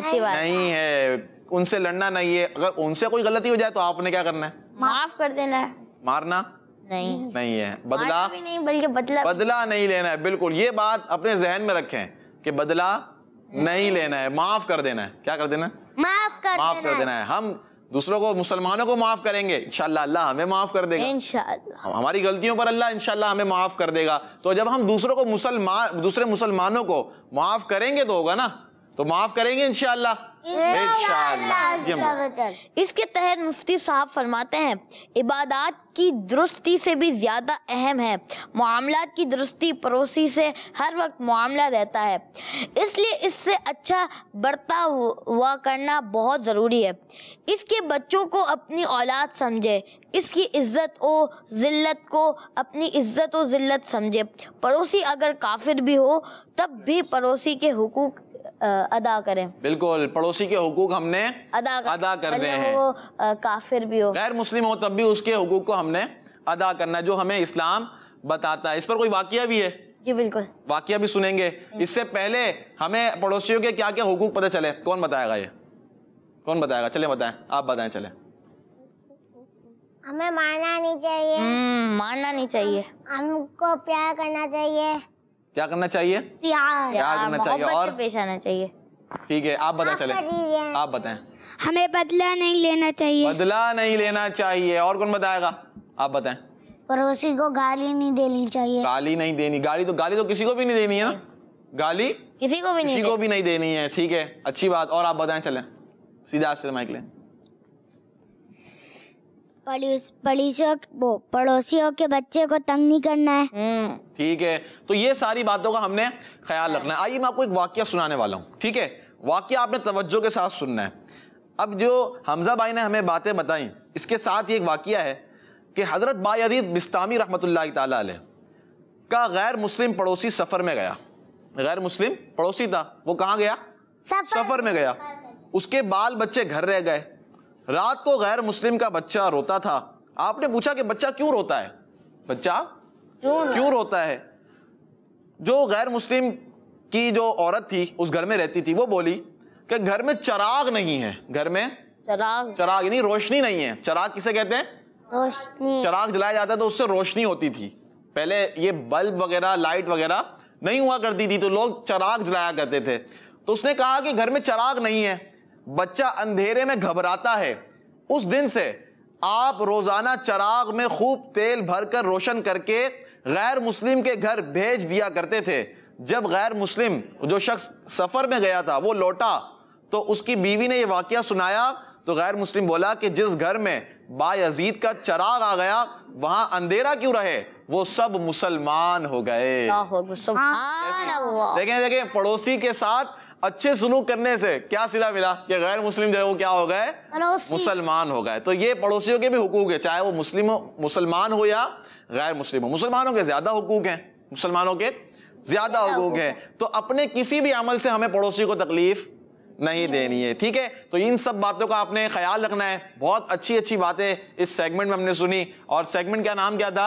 अच्छी बात नहीं है उनसे लड़ना नहीं है अगर उनसे कोई गलती हो जाए तो आपने क्या करना है माफ कर देना है मारना नहीं नहीं है बदला भी नहीं बल्कि बदला बदला नहीं लेना है बिल्कुल ये बात अपने जहन में रखें कि बदला नहीं लेना है माफ कर देना है क्या कर देना है माफ कर माफ कर देना है हम दूसरों को मुसलमानों को माफ करेंगे इंशाल्लाह अल्लाह हमें माफ कर देगा इंशाल्लाह हमारी गलतियों पर अल्लाह इंशाल्लाह हमें माफ कर देगा तो जब हम दूसरों को मुसलमान दूसरे मुसलमानों को माफ करेंगे तो होगा ना तो माफ करेंगे इनशाला इसके तहत मुफ्ती साहब फरमाते हैं इबादत की दुरुस्ती से भी ज़्यादा अहम है मामला की दुरुस्ती पड़ोसी से हर वक्त मामला रहता है इसलिए इससे अच्छा बढ़ता हुआ करना बहुत ज़रूरी है इसके बच्चों को अपनी औलाद समझे इसकी इज्जत व ज़िल्लत को अपनी इज्जत व ज़िल्लत समझे पड़ोसी अगर काफिर भी हो तब भी पड़ोसी के हुकूक अदा करें बिल्कुल पड़ोसी के हकूक हमने अदा कर, अदा कर करने हैं वो आ, काफिर भी हो गैर मुस्लिम हो तब भी उसके हकूक को हमने अदा करना जो हमें इस्लाम बताता है इस पर कोई वाकया भी है जी बिल्कुल वाकया भी सुनेंगे इससे पहले हमें पड़ोसियों के क्या क्या हकूक पता चले कौन बताएगा ये कौन बताएगा चले बताए आप बताए चले हमें मारना नहीं चाहिए हम्म, मारना नहीं चाहिए हमको प्यार करना चाहिए क्या करना चाहिए प्यार करना चाहिए और पेश आना चाहिए ठीक है आप बता चले आप बताएं हमें बदला नहीं लेना चाहिए बदला नहीं लेना चाहिए और कौन बताएगा आप बताएं पड़ोसी को गाली नहीं देनी चाहिए गाली नहीं देनी गाली तो गाली तो किसी को भी नहीं देनी है गाली किसी को भी किसी को भी नहीं देनी है ठीक है अच्छी बात और आप बताएं चले सीधा से माइक लें पड़ोसियों वो पड़ोसियों के बच्चे को तंग नहीं करना है हम्म। ठीक है तो ये सारी बातों का हमने ख्याल रखना है आइए मैं आपको एक वाक्य सुनाने वाला हूँ ठीक है वाक्य आपने तवज्जो के साथ सुनना है अब जो हमजा भाई ने हमें बातें बताई इसके साथ ये एक वाक्य है कि हज़रत बायदीद बिस्तामी रहमत ला का गैर मुस्लिम पड़ोसी सफ़र में गया गैर मुस्लिम पड़ोसी था वो कहाँ गया सफ़र में गया उसके बाल बच्चे घर रह गए रात को गैर मुस्लिम का बच्चा रोता था आपने पूछा कि बच्चा क्यों रोता है बच्चा क्यों, क्यों रोता है जो गैर मुस्लिम की जो औरत थी उस घर में रहती थी वो बोली कि घर में चराग नहीं है घर में चराग चराग यानी रोशनी नहीं है चराग किसे कहते हैं रोशनी चराग जलाया जाता है तो उससे रोशनी होती थी पहले ये बल्ब वगैरह लाइट वगैरह नहीं हुआ करती थी तो लोग चराग जलाया करते थे तो उसने कहा कि घर में चराग नहीं है बच्चा अंधेरे में घबराता है उस दिन से आप रोजाना चराग में खूब तेल भरकर रोशन करके गैर मुस्लिम के घर भेज दिया करते थे जब गैर मुस्लिम जो शख्स सफर में गया था वो लौटा तो उसकी बीवी ने यह वाक्य सुनाया तो गैर मुस्लिम बोला कि जिस घर में बाजीद का चराग आ गया वहां अंधेरा क्यों रहे वो सब मुसलमान हो गए हाँ। देखें देखें पड़ोसी के साथ अच्छे सुलूक करने से क्या सिला मिला कि गैर मुस्लिम जो है वो क्या हो गए मुसलमान हो गए तो ये पड़ोसियों के भी हुकूक है चाहे वो मुस्लिम हो मुसलमान हो या गैर मुस्लिम हो मुसलमानों के ज्यादा हुकूक हैं मुसलमानों के ज्यादा हुकूक हैं तो अपने किसी भी अमल से हमें पड़ोसी को तकलीफ नहीं देनी है ठीक है तो इन सब बातों का आपने ख्याल रखना है बहुत अच्छी अच्छी बातें इस सेगमेंट में हमने सुनी और सेगमेंट का नाम क्या था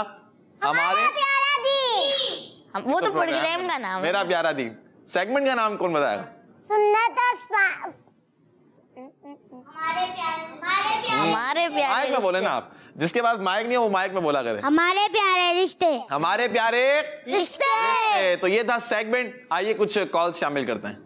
हमारे हम, वो तो, तो प्रोग्राम का नाम मेरा प्यारा दी सेगमेंट का नाम कौन बताएगा सुन्नत और हमारे प्यारे हमारे प्यारे माइक में बोले ना आप जिसके पास माइक नहीं है वो माइक में बोला करे हमारे प्यारे रिश्ते हमारे प्यारे रिश्ते तो ये था सेगमेंट आइए कुछ कॉल शामिल करते हैं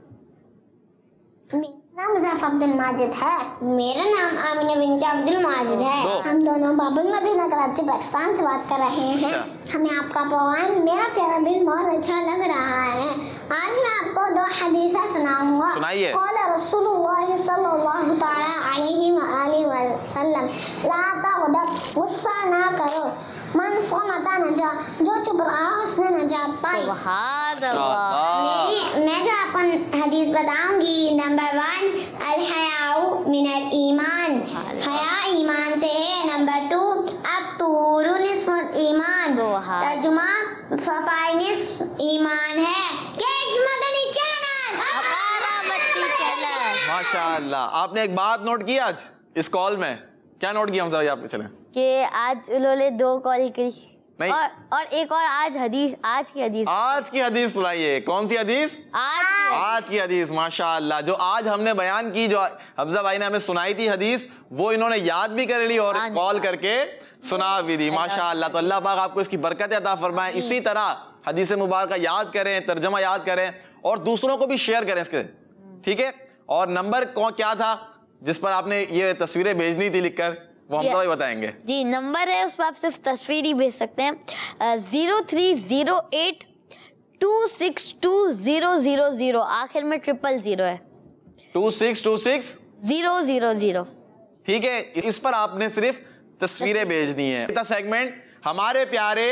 नाम अब्दुल माजिद है मेरा नाम आमिना बिनती अब्दुल माजिद है हम दोनों बाबुल मदीना कराची पाकिस्तान से बात कर रहे हैं अच्छा। हमें आपका प्रोग्राम मेरा प्यारा दिल बहुत अच्छा लग रहा है आज मैं आपको दो हदीसा सुनाऊंगा सुनाइए गुस्सा ना करो मन सो मता नजा जो चुप रहा उसने नजात पाई हदीस बताऊंगी नंबर वन अल हयाउ मिन अल ईमान हया ईमान से है नंबर टू अब तूर ईमान तर्जुमा सफाई सफाइनिस ईमान है माशाल्लाह आपने एक बात नोट की आज इस कॉल में क्या नोट किया हम आप चले कि आज उन्होंने दो कॉल करी नहीं और, और एक और आज हदीस आज की हदीस आज की हदीस सुनाइए कौन सी हदीस आज की आज की हदीस माशाल्लाह जो आज हमने बयान की जो हमजा भाई ने हमें सुनाई थी हदीस वो इन्होंने याद भी कर ली और कॉल करके सुना भी दी माशाल्लाह तो अल्लाह पाक आपको इसकी बरकत अदा फरमाए इसी तरह हदीस मुबारक याद करें तर्जमा याद करें और दूसरों को भी शेयर करें इसके ठीक है और नंबर कौन क्या था जिस पर आपने ये तस्वीरें भेजनी थी लिखकर वो हम तो ही बताएंगे जी नंबर है उस पर आप सिर्फ तस्वीर ही भेज सकते हैं zero three zero eight two six two zero zero zero आखिर में ट्रिपल जीरो है two six two six zero zero zero ठीक है इस पर आपने सिर्फ तस्वीरें भेजनी है इतना सेगमेंट हमारे प्यारे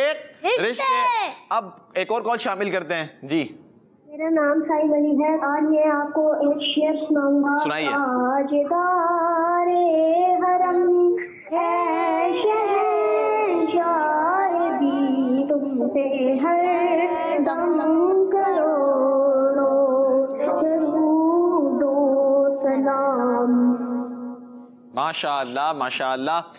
रिश्ते अब एक और कॉल शामिल करते हैं जी मेरा नाम साई मनी है आज मैं आपको एक शेर सुनाऊंगा सुनाइए हरम तुमसे हर दम करो दो सलाम माशाल्लाह माशाल्लाह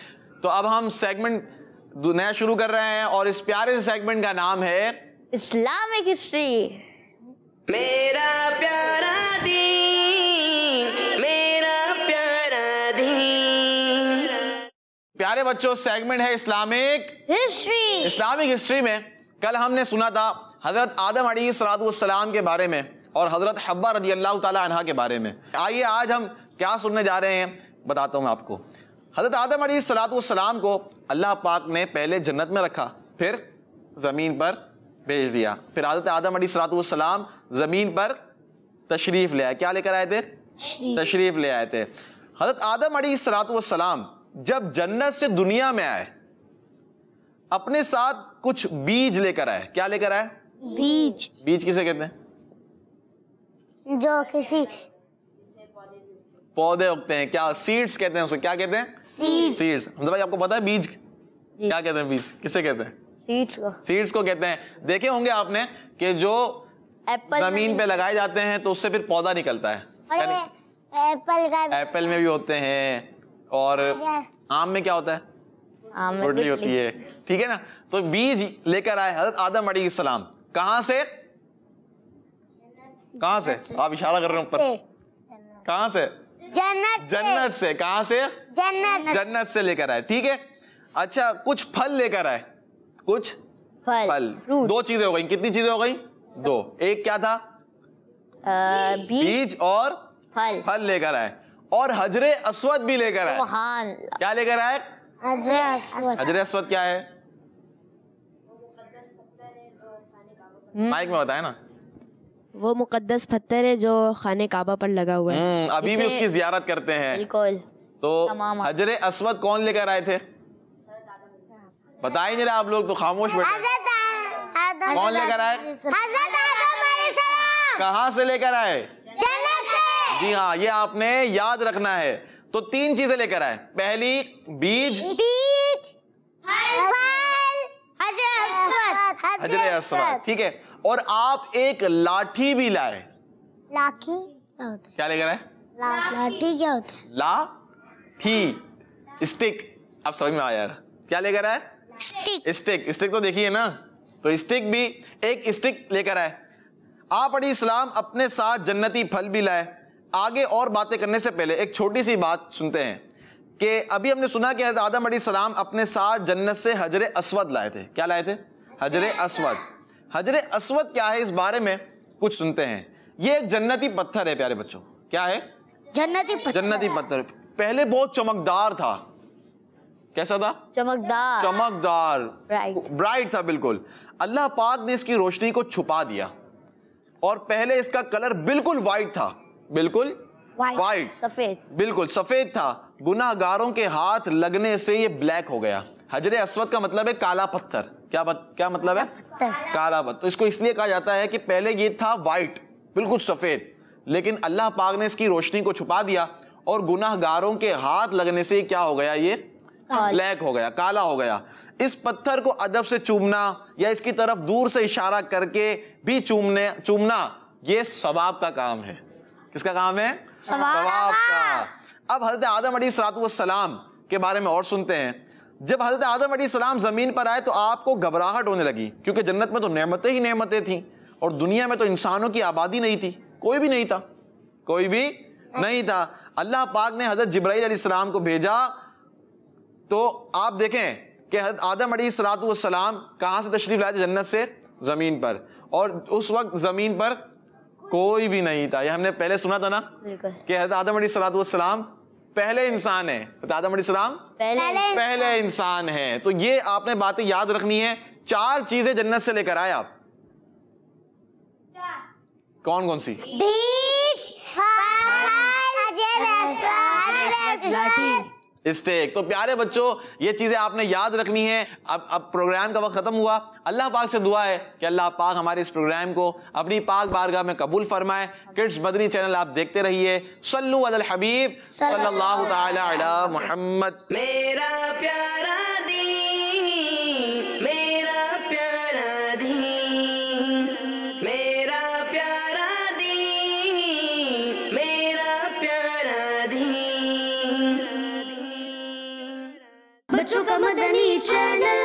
तो अब हम सेगमेंट नया शुरू कर रहे हैं और इस प्यारे सेगमेंट का नाम है इस्लामिक हिस्ट्री मेरा प्यारा दीन मेरा प्यारा दीन प्यारे बच्चों सेगमेंट है इस्लामिक हिस्ट्री इस्लामिक हिस्ट्री में कल हमने सुना था हजरत आदम अली सलाम के बारे में और हजरत हब्बा रजी अल्लाह तह के बारे में आइए आज हम क्या सुनने जा रहे हैं बताता हूँ आपको हजरत आदम अली सलाम को अल्लाह पाक ने पहले जन्नत में रखा फिर ज़मीन पर भेज दिया फिर आदत आदम अली सलातम ज़मीन पर तशरीफ़ ले आए क्या लेकर आए थे तशरीफ़ ले आए थे हज़रत आदम अली सलातम जब जन्नत से दुनिया में आए अपने साथ कुछ बीज लेकर आए क्या लेकर आए बीज बीज किसे कहते हैं जो किसी पौधे उगते हैं क्या सीड्स कहते हैं उसको क्या कहते हैं सीड्स सीड्स भाई आपको पता है बीज क्या कहते हैं बीज किसे कहते हैं सीड्स को सीड्स को कहते हैं देखे होंगे आपने कि जो एप्पल जमीन पे लगाए जाते हैं तो उससे फिर पौधा निकलता है एप्पल का एप्पल में भी होते हैं और आम में क्या होता है में होती है ठीक है ना तो बीज लेकर आए हजरत आदम अली सलाम कहां से कहां से आप इशारा कर रहे हैं ऊपर कहां से जन्नत जन्नत से कहां से जन्नत जन्नत से लेकर आए ठीक है अच्छा कुछ फल लेकर आए कुछ फल, फल। दो चीजें हो गई कितनी चीजें हो गई दो एक क्या था आ, बीज, बीज और फल फल लेकर आए और हजरे अस्वद भी लेकर आए क्या लेकर आए हजरे अस्वद हजरे अस्वद क्या है हम्म। माइक में बताया ना वो मुकद्दस पत्थर है जो खाने काबा पर लगा हुआ है हम्म, अभी भी उसकी जियारत करते हैं बिल्कुल तो हजरे अस्वद कौन लेकर आए थे बता ही नहीं रहा आप लोग तो खामोश बैठे कौन लेकर आए कहाँ से लेकर आए जी हाँ ये आपने याद रखना है तो तीन चीजें लेकर आए पहली बीज बीज हजरे ठीक है और आप एक लाठी भी लाए लाठी क्या क्या लेकर आए लाठी क्या होता है लाठी स्टिक आप समझ में आ जाएगा क्या लेकर आए स्टिक स्टिक स्टिक तो देखिए ना तो स्टिक भी एक स्टिक लेकर आए आप अली इस्लाम अपने साथ जन्नती फल भी लाए आगे और बातें करने से पहले एक छोटी सी बात सुनते हैं कि अभी हमने सुना कि आदम अली सलाम अपने साथ जन्नत से हजर असवद लाए थे क्या लाए थे हजर असवद हजर असवद क्या है इस बारे में कुछ सुनते हैं ये एक जन्नती पत्थर है प्यारे बच्चों क्या है जन्नती पत्थर जन्नती पत्थर पहले बहुत चमकदार था कैसा था चमकदार चमकदार ब्राइट था बिल्कुल अल्लाह पाक ने इसकी रोशनी को छुपा दिया और पहले इसका कलर बिल्कुल वाइट था बिल्कुल वाइट सफेद बिल्कुल सफेद था गुनाहगारों के हाथ लगने से ये ब्लैक हो गया हजरे असवद का मतलब है काला पत्थर क्या बत, क्या मतलब है काला पत्थर तो इसको इसलिए कहा जाता है कि पहले ये था वाइट बिल्कुल सफेद लेकिन अल्लाह पाक ने इसकी रोशनी को छुपा दिया और गुनाहगारों के हाथ लगने से क्या हो गया ये ब्लैक हो गया काला हो गया इस पत्थर को अदब से चूमना या इसकी तरफ दूर से इशारा करके भी चूमने चूमना ये सवाब का काम है किसका काम है सवाब का अब हजरत आदम अली सलाम के बारे में और सुनते हैं जब हजरत आदम अली सलाम ज़मीन पर आए तो आपको घबराहट होने लगी क्योंकि जन्नत में तो नमतें ही नमतें थी और दुनिया में तो इंसानों की आबादी नहीं थी कोई भी नहीं था कोई भी हाँ। नहीं था अल्लाह पाक ने हजरत जब्राईल सलाम को भेजा तो आप देखें कि आदम अली सलाम कहाँ से तशरीफ लाए थे जन्नत से ज़मीन पर और उस वक्त ज़मीन पर कोई भी नहीं था ये हमने पहले सुना था ना कि हजरत आदम अली सलाम पहले इंसान है आदम अली सलाम पहले, पहले इंसान है तो ये आपने बातें याद रखनी है चार चीजें जन्नत से लेकर आए आप कौन कौन सी बीच, स्टेक तो प्यारे बच्चों ये चीज़ें आपने याद रखनी है अब अब प्रोग्राम का वक्त ख़त्म हुआ अल्लाह पाक से दुआ है कि अल्लाह पाक हमारे इस प्रोग्राम को अपनी पाक बारगाह में कबूल फरमाए किड्स बदरी चैनल आप देखते रहिए सल्लु अल हबीब सल्लल्लाहु ताला अला मोहम्मद मेरा प्यारा दी दो दो